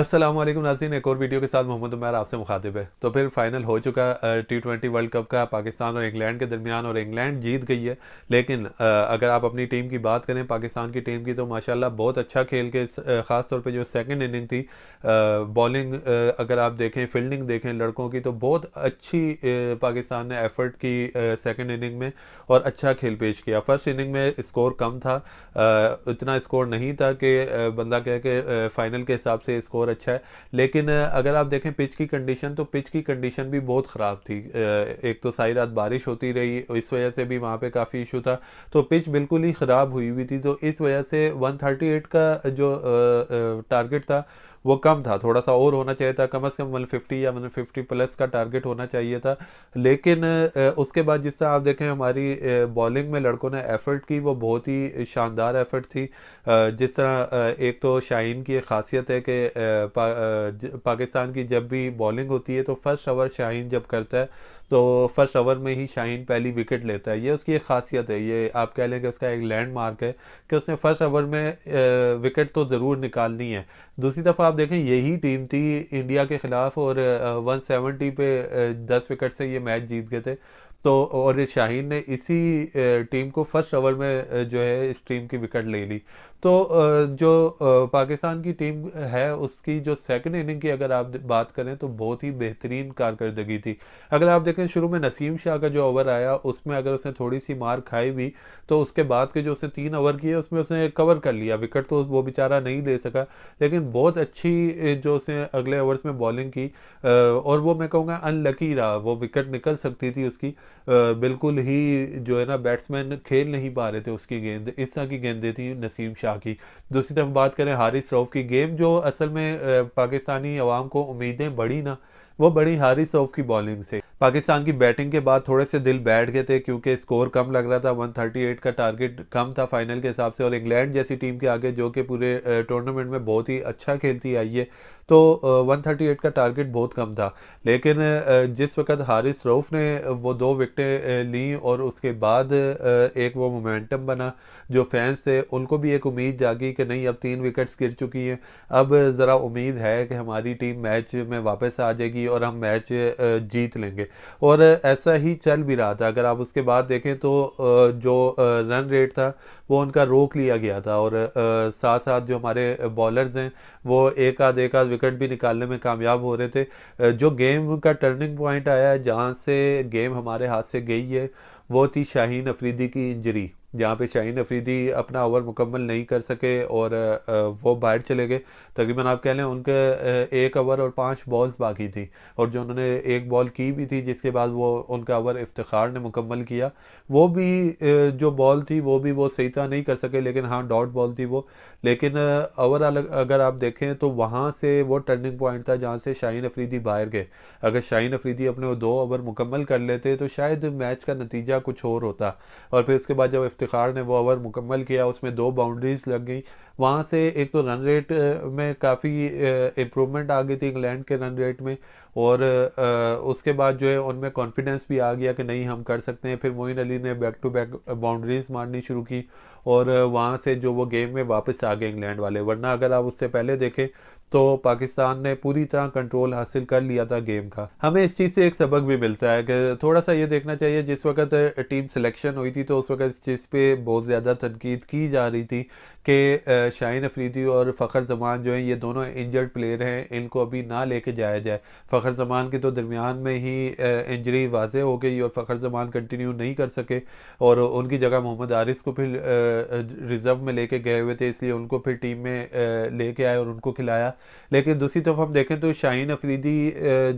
असलम नाजीन एक और वीडियो के साथ मोहम्मद उमैर आपसे मुखातिब है तो फिर फाइनल हो चुका टी ट्वेंटी वर्ल्ड कप का पाकिस्तान और इंग्लैंड के दरमियान और इंग्लैंड जीत गई है लेकिन अगर आप अपनी टीम की बात करें पाकिस्तान की टीम की तो माशाल्लाह बहुत अच्छा खेल के ख़ास तौर पे जो सेकंड इनिंग थी बॉलिंग अगर आप देखें फील्डिंग देखें लड़कों की तो बहुत अच्छी पाकिस्तान ने एफर्ट की सेकेंड इनिंग में और अच्छा खेल पेश किया फर्स्ट इनिंग में स्कोर कम था इतना स्कोर नहीं था कि बंदा कह के फाइनल के हिसाब से स्कोर स्कोर अच्छा है लेकिन अगर आप देखें पिच की कंडीशन तो पिच की कंडीशन भी बहुत ख़राब थी एक तो सारी रात बारिश होती रही इस वजह से भी वहाँ पर काफ़ी इशू था तो पिच बिल्कुल ही ख़राब हुई हुई थी तो इस वजह से 138 का जो टारगेट था वो कम था थोड़ा सा और होना चाहिए था कम से कम फिफ्टी या फिफ्टी प्लस का टारगेट होना चाहिए था लेकिन उसके बाद जिस तरह आप देखें हमारी बॉलिंग में लड़कों ने एफर्ट की वो बहुत ही शानदार एफर्ट थी जिस तरह एक तो शाइन की खासियत है कि पा, पाकिस्तान की जब भी बॉलिंग होती है तो फर्स्ट ओवर शाइन जब करता है तो फर्स्ट ओवर में ही शाहीन पहली विकेट लेता है ये उसकी एक खासियत है ये आप कह लें कि उसका एक लैंडमार्क है कि उसने फर्स्ट ओवर में विकेट तो ज़रूर निकालनी है दूसरी दफ़ा आप देखें यही टीम थी इंडिया के ख़िलाफ और वन सेवेंटी पे दस विकेट से ये मैच जीत गए थे तो और शाहीन ने इसी टीम को फर्स्ट ओवर में जो है इस टीम की विकेट ले ली तो जो पाकिस्तान की टीम है उसकी जो सेकंड इनिंग की अगर आप बात करें तो बहुत ही बेहतरीन कारकर्दगी थी अगर आप देखें शुरू में नसीम शाह का जो ओवर आया उसमें अगर उसने थोड़ी सी मार खाई भी तो उसके बाद के जो उसने तीन ओवर किए उसमें उसने कवर कर लिया विकेट तो वो बेचारा नहीं ले सका लेकिन बहुत अच्छी जो उसने अगले ओवर्स में बॉलिंग की और वो मैं कहूँगा अनलकी रहा वो विकेट निकल सकती थी उसकी बिल्कुल ही जो है ना बैट्समैन खेल नहीं पा रहे थे उसकी गेंद इस तरह की गेंदें थी नसीम शाह की दूसरी तरफ बात करें हारिस रऊफ़ की गेम जो असल में पाकिस्तानी अवाम को उम्मीदें बढ़ी ना वो बड़ी हारिस रऊफ़ की बॉलिंग से पाकिस्तान की बैटिंग के बाद थोड़े से दिल बैठ गए थे क्योंकि स्कोर कम लग रहा था 138 का टारगेट कम था फाइनल के हिसाब से और इंग्लैंड जैसी टीम के आगे जो कि पूरे टूर्नामेंट में बहुत ही अच्छा खेलती आई है तो 138 का टारगेट बहुत कम था लेकिन जिस वक्त हारिस रऊफ ने वो दो विकटें ली और उसके बाद एक वो मोमेंटम बना जो फैंस थे उनको भी एक उम्मीद जागी कि नहीं अब तीन विकेट्स गिर चुकी हैं अब ज़रा उम्मीद है कि हमारी टीम मैच में वापस आ जाएगी और हम मैच जीत लेंगे और ऐसा ही चल भी रहा था अगर आप उसके बाद देखें तो जो रन रेट था वो उनका रोक लिया गया था और साथ साथ जो हमारे बॉलर्स हैं वो एक आध एक आध विकेट भी निकालने में कामयाब हो रहे थे जो गेम का टर्निंग पॉइंट आया है जहाँ से गेम हमारे हाथ से गई है वो थी शाहीन अफरीदी की इंजरी जहाँ पे शाहीन अफरीदी अपना ओवर मुकम्मल नहीं कर सके और वो बाहर चले गए तकरीबन आप कह लें उनके एक ओवर और पांच बॉल्स बाकी थी और जो उन्होंने एक बॉल की भी थी जिसके बाद वो उनका ओवर इफ्तार ने मुकम्मल किया वो भी जो बॉल थी वो भी वो सही था नहीं कर सके लेकिन हाँ डॉट बॉल थी वो लेकिन ओवरऑल अगर आप देखें तो वहाँ से वो टर्निंग पॉइंट था जहाँ से शाहीन अफरीदी बाहर गए अगर शाहीन अफरीदी अपने वो दो ओवर मुकम्मल कर लेते तो शायद मैच का नतीजा कुछ और होता और फिर उसके बाद जब इफ्तार ने वो ओवर मुकम्मल किया उसमें दो बाउंड्रीज लग गई वहाँ से एक तो रन रेट में काफ़ी इम्प्रूवमेंट आ गई थी इंग्लैंड के रन रेट में और उसके बाद जो है उनमें कॉन्फिडेंस भी आ गया कि नहीं हम कर सकते हैं फिर मोइन अली ने बैक टू बैक बाउंड्रीज मारनी शुरू की और वहाँ से जो वो गेम में वापस आ गए इंग्लैंड वाले वरना अगर आप उससे पहले देखें तो पाकिस्तान ने पूरी तरह कंट्रोल हासिल कर लिया था गेम का हमें इस चीज़ से एक सबक भी मिलता है कि थोड़ा सा ये देखना चाहिए जिस वक्त टीम सिलेक्शन हुई थी तो उस वक्त इस चीज़ पर बहुत ज़्यादा तनकीद की जा रही थी कि शाहीन अफरीदी और फ़खर जमान जो हैं ये दोनों इंजर्ड प्लेयर हैं इनको अभी ना लेके जाया जाए फ़खर जमान के तो दरमियान में ही इंजरी वाज हो गई और फ़खर जमान कंटिन्यू नहीं कर सके और उनकी जगह मोहम्मद आरिस को फिर रिज़र्व में लेके गए हुए थे इसलिए उनको फिर टीम में लेके आए और उनको खिलाया लेकिन दूसरी तरफ हम देखें तो शाहीन अफरीदी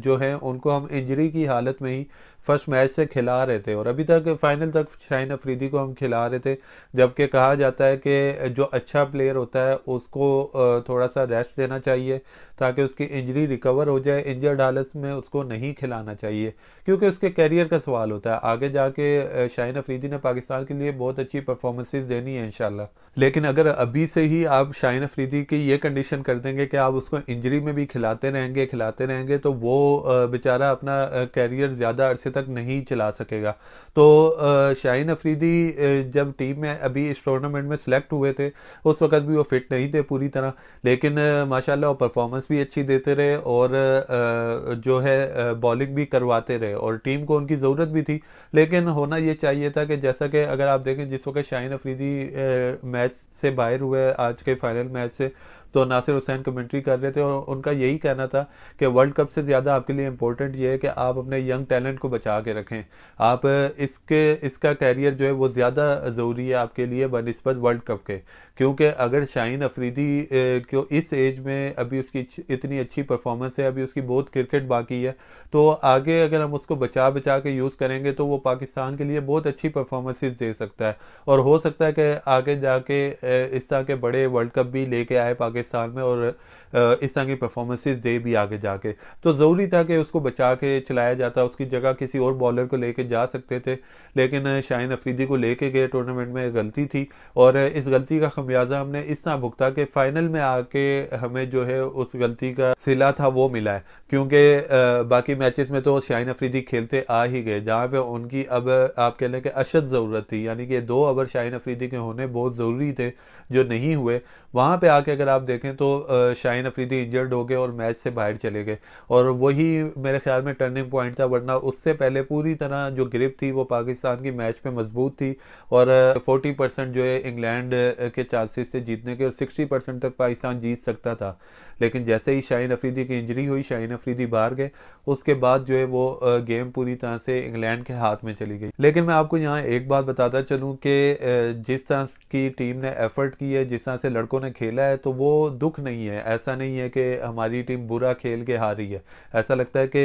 जो हैं उनको हम इंजरी की हालत में ही फर्स्ट मैच से खिला रहे थे और अभी तक फाइनल तक शाहन अफरीदी को हम खिला रहे थे जबकि कहा जाता है कि जो अच्छा प्लेयर होता है उसको थोड़ा सा रेस्ट देना चाहिए ताकि उसकी इंजरी रिकवर हो जाए इंजर्ड हालत में उसको नहीं खिलाना चाहिए क्योंकि उसके कैरियर का सवाल होता है आगे जाके शाहन अफरीदी ने पाकिस्तान के लिए बहुत अच्छी परफॉर्मेंसेज देनी है इन लेकिन अगर अभी से ही आप शाहिन अफरीदी की ये कंडीशन कर देंगे कि आप उसको इंजरी में भी खिलाते रहेंगे खिलाते रहेंगे तो वो बेचारा अपना कैरियर ज़्यादा अरसे तक नहीं चला सकेगा तो शाहीन अफरीदी जब टीम में अभी इस टूर्नामेंट में सेलेक्ट हुए थे उस वक्त भी वो फिट नहीं थे पूरी तरह लेकिन माशाल्लाह वो परफॉर्मेंस भी अच्छी देते रहे और जो है बॉलिंग भी करवाते रहे और टीम को उनकी ज़रूरत भी थी लेकिन होना ये चाहिए था कि जैसा कि अगर आप देखें जिस वक्त शाहीन अफरीदी मैच से बाहर हुए आज के फाइनल मैच से तो नासिर हुसैन कमेंट्री कर रहे थे और उनका यही कहना था कि वर्ल्ड कप से ज़्यादा आपके लिए इम्पोर्टेंट ये है कि आप अपने यंग टैलेंट को बचा के रखें आप इसके इसका कैरियर जो है वो ज़्यादा ज़रूरी है आपके लिए बनस्बत वर्ल्ड कप के क्योंकि अगर शाहीन अफरीदी को इस एज में अभी उसकी इतनी अच्छी परफॉर्मेंस है अभी उसकी बहुत क्रिकेट बाकी है तो आगे अगर हम उसको बचा बचा के यूज़ करेंगे तो वो पाकिस्तान के लिए बहुत अच्छी परफॉर्मेंसेस दे सकता है और हो सकता है कि आगे जाके इस तरह के बड़े वर्ल्ड कप भी लेके आए पाकिस्तान पाकिस्तान में और इस तरह की परफॉर्मेंसेज दे भी आगे जाके तो ज़रूरी था कि उसको बचा के चलाया जाता उसकी जगह किसी और बॉलर को लेके जा सकते थे लेकिन शाहिन अफरीदी को लेके गए टूर्नामेंट में गलती थी और इस गलती का खमियाजा हमने इस तरह भुगता कि फ़ाइनल में आके हमें जो है उस गलती का सिला था वो मिला है क्योंकि बाकी मैचेस में तो शाहिन अफरीदी खेलते आ ही गए जहाँ पर उनकी अब आप कह लें कि अशद ज़रूरत थी यानी कि दो ओवर शाहिन अफरीदी के होने बहुत ज़रूरी थे जो नहीं हुए वहाँ पर आके अगर आप देखें तो शाह शाइन अफरीदी इंजर्ड हो गए और मैच से बाहर चले गए और वही मेरे ख्याल में टर्निंग पॉइंट था वरना उससे पहले पूरी तरह जो ग्रिप थी वो पाकिस्तान की मैच पे मजबूत थी और फोर्टी परसेंट जो है इंग्लैंड के चांसेस थे जीतने के और सिक्सटी परसेंट तक पाकिस्तान जीत सकता था लेकिन जैसे ही शाइन अफरीदी की इंजरी हुई शाइन अफरीदी बाहर गए उसके बाद जो है वो गेम पूरी तरह से इंग्लैंड के हाथ में चली गई लेकिन मैं आपको यहाँ एक बात बताता चलूँ कि जिस तरह की टीम ने एफर्ट की है जिस तरह से लड़कों ने खेला है तो वो दुख नहीं है ऐसा ऐसा नहीं है कि हमारी टीम बुरा खेल के हारी है ऐसा लगता है कि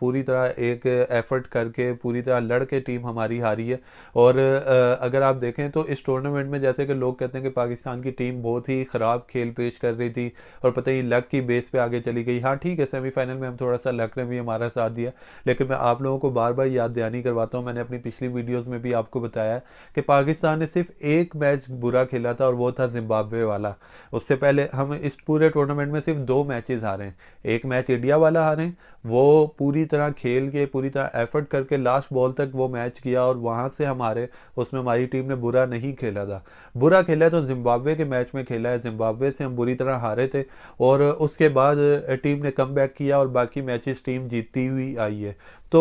पूरी तरह एक एफ़र्ट करके पूरी तरह लड़ के टीम हमारी हारी है और अगर आप देखें तो इस टूर्नामेंट में जैसे कि लोग कहते हैं कि पाकिस्तान की टीम बहुत ही ख़राब खेल पेश कर रही थी और पता ही लक की बेस पर आगे चली गई हाँ ठीक है सेमीफाइनल में हम थोड़ा सा लक ने भी हमारा साथ दिया लेकिन मैं आप लोगों को बार बार याद दहानी करवाता हूँ मैंने अपनी पिछली वीडियोज़ में भी आपको बताया कि पाकिस्तान ने सिर्फ एक मैच बुरा खेला था और वो था जिम्बाब्वे वाला उससे पहले हम इस पूरे टूर्नामेंट टूर्नामेंट में सिर्फ दो मैचेस हारे हैं एक मैच इंडिया वाला हारे वो पूरी तरह खेल के पूरी तरह एफर्ट करके लास्ट बॉल तक वो मैच किया और वहाँ से हमारे उसमें हमारी टीम ने बुरा नहीं खेला था बुरा खेला तो जिम्बाब्वे के मैच में खेला है जिम्बाब्वे से हम बुरी तरह हारे थे और उसके बाद टीम ने कम किया और बाकी मैचेस टीम जीतती हुई आई है तो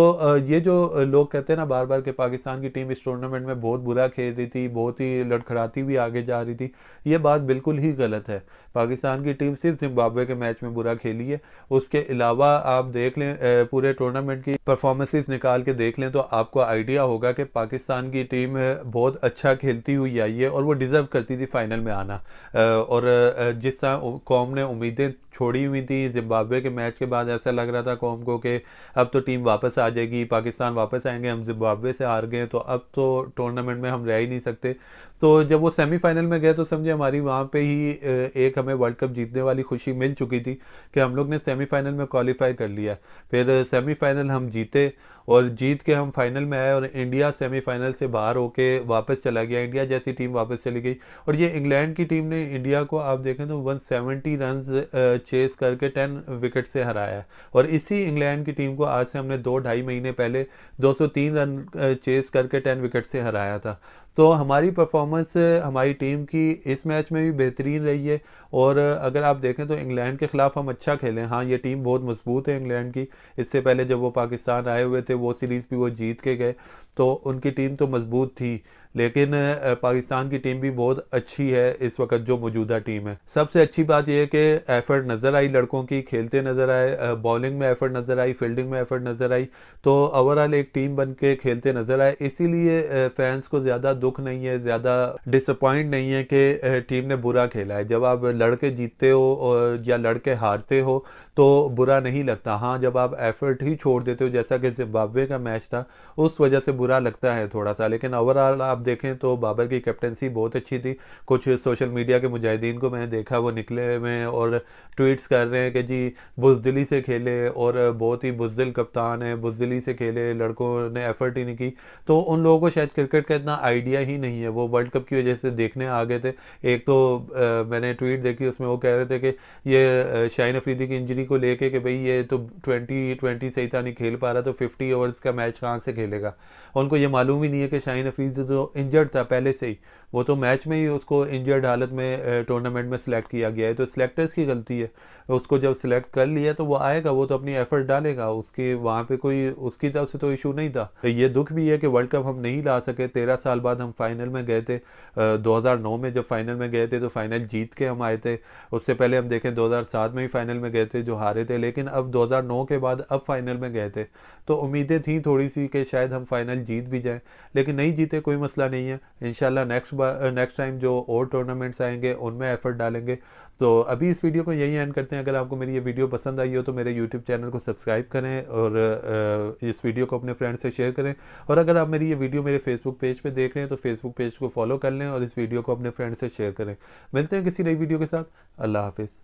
ये जो लोग कहते हैं ना बार बार कि पाकिस्तान की टीम इस टूर्नामेंट में बहुत बुरा खेल रही थी बहुत ही लड़खड़ाती हुई आगे जा रही थी ये बात बिल्कुल ही गलत है पाकिस्तान की टीम सिर्फ जिम्बाब्वे के मैच में बुरा खेली है उसके अलावा आप देख लें पूरे टूर्नामेंट की परफॉर्मेंसेस निकाल के देख लें तो आपको आइडिया होगा कि पाकिस्तान की टीम बहुत अच्छा खेलती हुई आई है और वो डिज़र्व करती थी फाइनल में आना और जिस तरह कौम ने उम्मीदें छोड़ी हुई थी जिम्बाब्वे के मैच के बाद ऐसा लग रहा था कौम को कि अब तो टीम वापस आ जाएगी पाकिस्तान वापस आएंगे हम जिम्बाब्वे से हार गए तो अब तो टूर्नामेंट में हम रह ही नहीं सकते तो जब वो सेमीफाइनल में गए तो समझे हमारी वहाँ पे ही एक हमें वर्ल्ड कप जीतने वाली खुशी मिल चुकी थी कि हम लोग ने सेमीफाइनल में क्वालिफाई कर लिया फिर सेमीफाइनल हम जीते और जीत के हम फाइनल में आए और इंडिया सेमीफाइनल से बाहर होके वापस चला गया इंडिया जैसी टीम वापस चली गई और ये इंग्लैंड की टीम ने इंडिया को आप देखें तो 170 सेवेंटी रन चेस करके 10 विकेट से हराया और इसी इंग्लैंड की टीम को आज से हमने दो ढाई महीने पहले 203 रन चेस करके 10 विकेट से हराया था तो हमारी परफॉर्म परफॉर्मेंस हमारी टीम की इस मैच में भी बेहतरीन रही है और अगर आप देखें तो इंग्लैंड के ख़िलाफ़ हम अच्छा खेलें हाँ ये टीम बहुत मजबूत है इंग्लैंड की इससे पहले जब वो पाकिस्तान आए हुए थे वो सीरीज़ भी वो जीत के गए तो उनकी टीम तो मजबूत थी लेकिन पाकिस्तान की टीम भी बहुत अच्छी है इस वक्त जो मौजूदा टीम है सबसे अच्छी बात यह है कि एफर्ट नज़र आई लड़कों की खेलते नज़र आए बॉलिंग में एफर्ट नज़र आई फील्डिंग में एफर्ट नज़र आई तो ओवरऑल एक टीम बन के खेलते नज़र आए इसीलिए फैंस को ज़्यादा दुख नहीं है ज़्यादा डिसअपॉइंट नहीं है कि टीम ने बुरा खेला है जब आप लड़के जीतते हो या लड़के हारते हो तो बुरा नहीं लगता हाँ जब आप एफर्ट ही छोड़ देते हो जैसा कि जिम्बाब्वे का मैच था उस वजह से बुरा लगता है थोड़ा सा लेकिन ओवरऑल आप देखें तो बाबर की कैप्टनसी बहुत अच्छी थी कुछ सोशल मीडिया के मुजाहिदीन को मैंने देखा वो निकले हुए हैं और ट्वीट्स कर रहे हैं कि जी बुजदिली से खेले और बहुत ही बुजदिल कप्तान है बुजदिली से खेले लड़कों ने एफर्ट ही नहीं की तो उन लोगों को शायद क्रिकेट का इतना आइडिया ही नहीं है वो वर्ल्ड कप की वजह से देखने आ गए थे एक तो आ, मैंने ट्वीट देखी उसमें वो कह रहे थे कि ये शाहिन अफरीदी की इंजरी शाहिदी को लेके कि भाई ये तो ट्वेंटी ट्वेंटी सही था नहीं खेल पा रहा तो फिफ्टी ओवर्स का मैच कहाँ से खेलेगा उनको ये मालूम ही नहीं है कि शाहीन हफीज़ जो इंजर्ड था पहले से ही वो तो मैच में ही उसको इंजर्ड हालत में टूर्नामेंट में सिलेक्ट किया गया है तो सिलेक्टर्स की गलती है उसको जब सिलेक्ट कर लिया तो वो आएगा वो तो अपनी एफर्ट डालेगा उसके वहाँ पे कोई उसकी तरफ से तो इशू नहीं था तो ये दुख भी है कि वर्ल्ड कप हम नहीं ला सके तेरह साल बाद हम फाइनल में गए थे दो में जब फाइनल में गए थे तो फाइनल जीत के हम आए थे उससे पहले हम देखें दो में ही फाइनल में गए थे जो हारे थे लेकिन अब दो के बाद अब फाइनल में गए थे तो उम्मीदें थी थोड़ी सी कि शायद हम फाइनल जीत भी जाएं लेकिन नहीं जीते कोई मसला नहीं है इन नेक्स्ट बार नेक्स्ट टाइम जो और टूर्नामेंट्स आएंगे उनमें एफर्ट डालेंगे तो अभी इस वीडियो को यही एंड करते हैं अगर आपको मेरी ये वीडियो पसंद आई हो तो मेरे यूट्यूब चैनल को सब्सक्राइब करें और इस वीडियो को अपने फ्रेंड से शेयर करें और अगर आप मेरी ये वीडियो मेरे फेसबुक पेज पर देख रहे हैं तो फेसबुक पेज को फॉलो कर लें और इस वीडियो को अपने फ्रेंड से शेयर करें मिलते हैं किसी नई वीडियो के साथ अल्लाह हाफिज़